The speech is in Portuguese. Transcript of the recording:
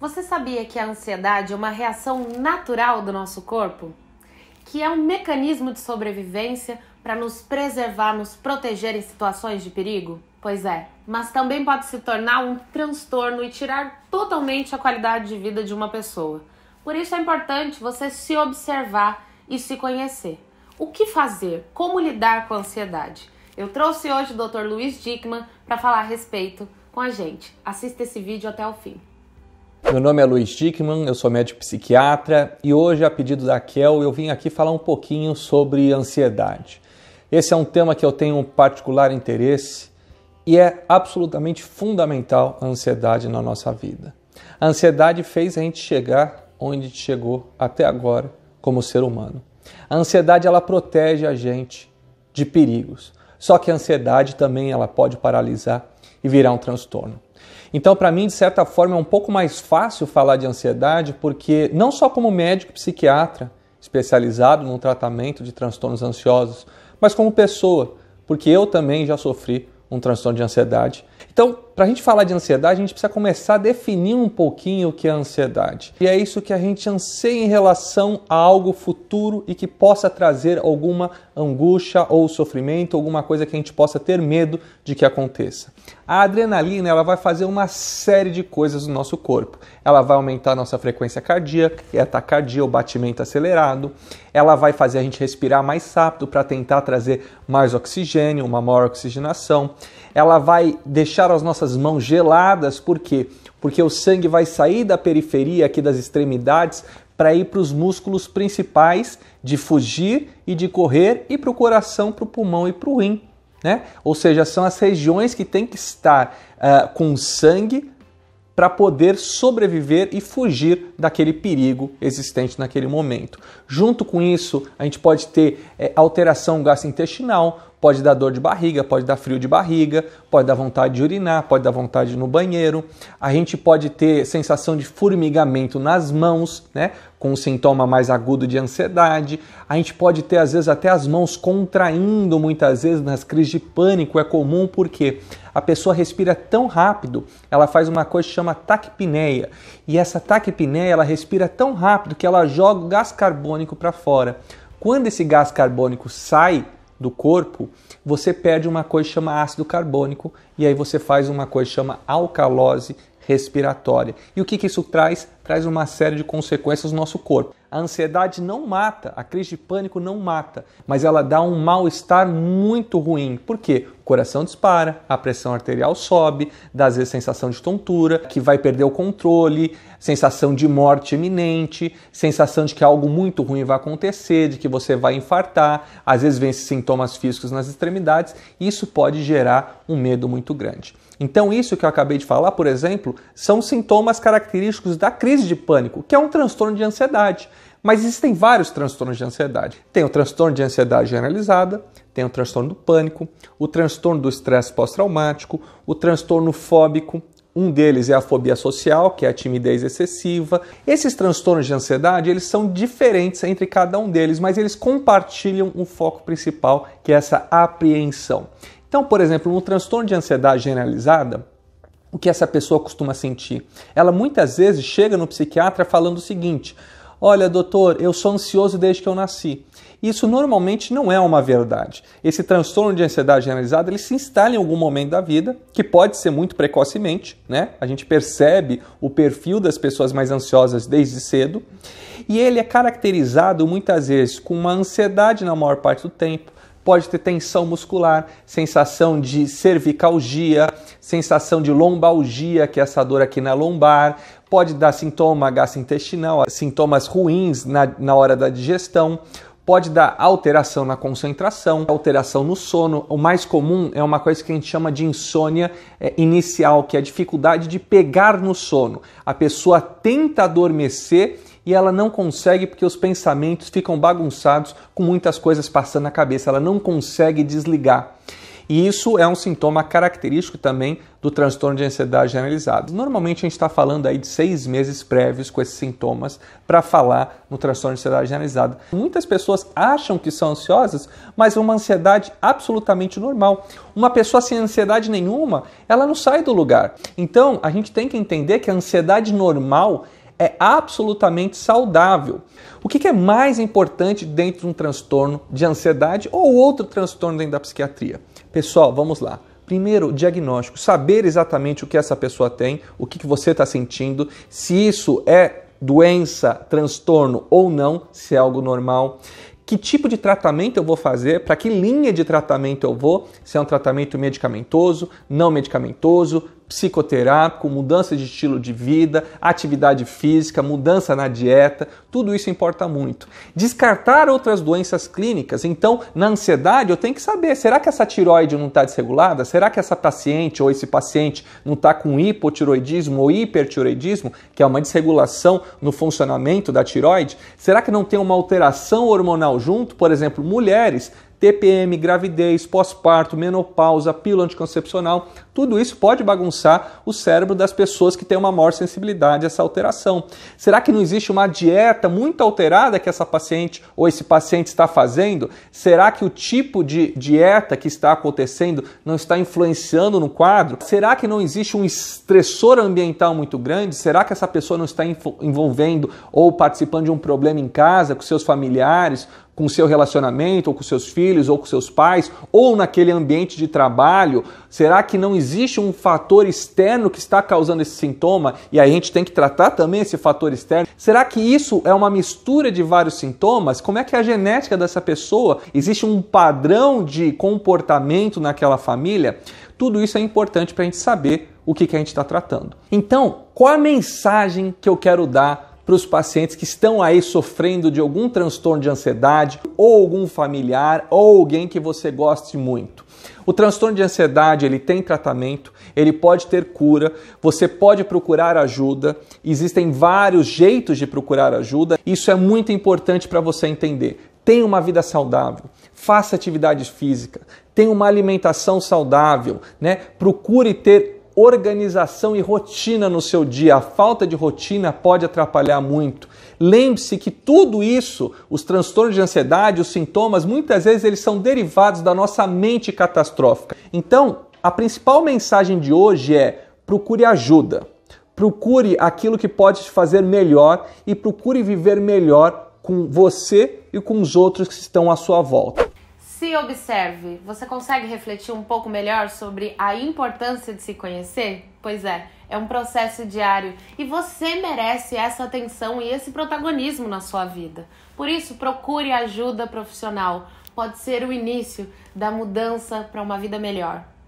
Você sabia que a ansiedade é uma reação natural do nosso corpo? Que é um mecanismo de sobrevivência para nos preservar, nos proteger em situações de perigo? Pois é, mas também pode se tornar um transtorno e tirar totalmente a qualidade de vida de uma pessoa. Por isso é importante você se observar e se conhecer. O que fazer? Como lidar com a ansiedade? Eu trouxe hoje o Dr. Luiz Dickman para falar a respeito com a gente. Assista esse vídeo até o fim. Meu nome é Luiz Dickman, eu sou médico psiquiatra e hoje, a pedido da Kel, eu vim aqui falar um pouquinho sobre ansiedade. Esse é um tema que eu tenho um particular interesse e é absolutamente fundamental a ansiedade na nossa vida. A ansiedade fez a gente chegar onde chegou até agora como ser humano. A ansiedade ela protege a gente de perigos. Só que a ansiedade também ela pode paralisar e virar um transtorno. Então, para mim, de certa forma, é um pouco mais fácil falar de ansiedade, porque não só como médico psiquiatra especializado no tratamento de transtornos ansiosos, mas como pessoa, porque eu também já sofri um transtorno de ansiedade. Então, para a gente falar de ansiedade, a gente precisa começar a definir um pouquinho o que é ansiedade. E é isso que a gente anseia em relação a algo futuro e que possa trazer alguma angústia ou sofrimento, alguma coisa que a gente possa ter medo de que aconteça. A adrenalina ela vai fazer uma série de coisas no nosso corpo. Ela vai aumentar a nossa frequência cardíaca e atacardia, é o batimento acelerado. Ela vai fazer a gente respirar mais rápido para tentar trazer mais oxigênio, uma maior oxigenação. Ela vai deixar as nossas mãos geladas, por quê? Porque o sangue vai sair da periferia aqui das extremidades para ir para os músculos principais de fugir e de correr e para o coração, para o pulmão e para o rim. Né? Ou seja, são as regiões que tem que estar uh, com sangue para poder sobreviver e fugir daquele perigo existente naquele momento. Junto com isso, a gente pode ter é, alteração gastrointestinal, pode dar dor de barriga, pode dar frio de barriga, pode dar vontade de urinar, pode dar vontade no banheiro. A gente pode ter sensação de formigamento nas mãos, né? Com um sintoma mais agudo de ansiedade. A gente pode ter, às vezes, até as mãos contraindo muitas vezes nas crises de pânico. É comum porque a pessoa respira tão rápido, ela faz uma coisa que chama taquipneia. E essa taquipneia ela respira tão rápido que ela joga o gás carbônico para fora. Quando esse gás carbônico sai do corpo, você perde uma coisa que chama ácido carbônico e aí você faz uma coisa que chama alcalose, respiratória. E o que, que isso traz? Traz uma série de consequências no nosso corpo. A ansiedade não mata, a crise de pânico não mata, mas ela dá um mal-estar muito ruim. Por quê? O coração dispara, a pressão arterial sobe, dá às vezes sensação de tontura, que vai perder o controle, sensação de morte iminente, sensação de que algo muito ruim vai acontecer, de que você vai infartar, às vezes vem esses sintomas físicos nas extremidades, e isso pode gerar um medo muito grande. Então, isso que eu acabei de falar, por exemplo, são sintomas característicos da crise de pânico, que é um transtorno de ansiedade. Mas existem vários transtornos de ansiedade. Tem o transtorno de ansiedade generalizada, tem o transtorno do pânico, o transtorno do estresse pós-traumático, o transtorno fóbico, um deles é a fobia social, que é a timidez excessiva. Esses transtornos de ansiedade, eles são diferentes entre cada um deles, mas eles compartilham o foco principal, que é essa apreensão. Então, por exemplo, um transtorno de ansiedade generalizada, o que essa pessoa costuma sentir? Ela muitas vezes chega no psiquiatra falando o seguinte: Olha, doutor, eu sou ansioso desde que eu nasci. Isso normalmente não é uma verdade. Esse transtorno de ansiedade generalizada ele se instala em algum momento da vida, que pode ser muito precocemente, né? A gente percebe o perfil das pessoas mais ansiosas desde cedo, e ele é caracterizado muitas vezes com uma ansiedade na maior parte do tempo, pode ter tensão muscular, sensação de cervicalgia, sensação de lombalgia, que é essa dor aqui na lombar, pode dar sintoma gastrointestinal, sintomas ruins na, na hora da digestão, pode dar alteração na concentração, alteração no sono. O mais comum é uma coisa que a gente chama de insônia é, inicial, que é a dificuldade de pegar no sono. A pessoa tenta adormecer e ela não consegue porque os pensamentos ficam bagunçados com muitas coisas passando na cabeça, ela não consegue desligar. E isso é um sintoma característico também do transtorno de ansiedade generalizado. Normalmente a gente está falando aí de seis meses prévios com esses sintomas para falar no transtorno de ansiedade generalizada. Muitas pessoas acham que são ansiosas, mas uma ansiedade absolutamente normal. Uma pessoa sem ansiedade nenhuma, ela não sai do lugar. Então a gente tem que entender que a ansiedade normal é absolutamente saudável. O que é mais importante dentro de um transtorno de ansiedade ou outro transtorno dentro da psiquiatria? Pessoal, vamos lá. Primeiro, diagnóstico, saber exatamente o que essa pessoa tem, o que você está sentindo, se isso é doença, transtorno ou não, se é algo normal que tipo de tratamento eu vou fazer, para que linha de tratamento eu vou, se é um tratamento medicamentoso, não medicamentoso, psicoterápico, mudança de estilo de vida, atividade física, mudança na dieta, tudo isso importa muito. Descartar outras doenças clínicas, então na ansiedade eu tenho que saber, será que essa tiroide não está desregulada? Será que essa paciente ou esse paciente não está com hipotiroidismo ou hipertiroidismo, que é uma desregulação no funcionamento da tiroide? Será que não tem uma alteração hormonal junto? Por exemplo, mulheres TPM, gravidez, pós-parto, menopausa, pílula anticoncepcional, tudo isso pode bagunçar o cérebro das pessoas que têm uma maior sensibilidade a essa alteração. Será que não existe uma dieta muito alterada que essa paciente ou esse paciente está fazendo? Será que o tipo de dieta que está acontecendo não está influenciando no quadro? Será que não existe um estressor ambiental muito grande? Será que essa pessoa não está envolvendo ou participando de um problema em casa com seus familiares, com seu relacionamento, ou com seus filhos, ou com seus pais, ou naquele ambiente de trabalho? Será que não existe um fator externo que está causando esse sintoma e a gente tem que tratar também esse fator externo? Será que isso é uma mistura de vários sintomas? Como é que é a genética dessa pessoa? Existe um padrão de comportamento naquela família? Tudo isso é importante para a gente saber o que, que a gente está tratando. Então, qual a mensagem que eu quero dar para os pacientes que estão aí sofrendo de algum transtorno de ansiedade ou algum familiar ou alguém que você goste muito. O transtorno de ansiedade, ele tem tratamento, ele pode ter cura, você pode procurar ajuda, existem vários jeitos de procurar ajuda. Isso é muito importante para você entender. Tenha uma vida saudável, faça atividade física, tenha uma alimentação saudável, né? Procure ter organização e rotina no seu dia. A falta de rotina pode atrapalhar muito. Lembre-se que tudo isso, os transtornos de ansiedade, os sintomas, muitas vezes eles são derivados da nossa mente catastrófica. Então, a principal mensagem de hoje é: procure ajuda. Procure aquilo que pode te fazer melhor e procure viver melhor com você e com os outros que estão à sua volta se observe. Você consegue refletir um pouco melhor sobre a importância de se conhecer? Pois é, é um processo diário e você merece essa atenção e esse protagonismo na sua vida. Por isso, procure ajuda profissional. Pode ser o início da mudança para uma vida melhor.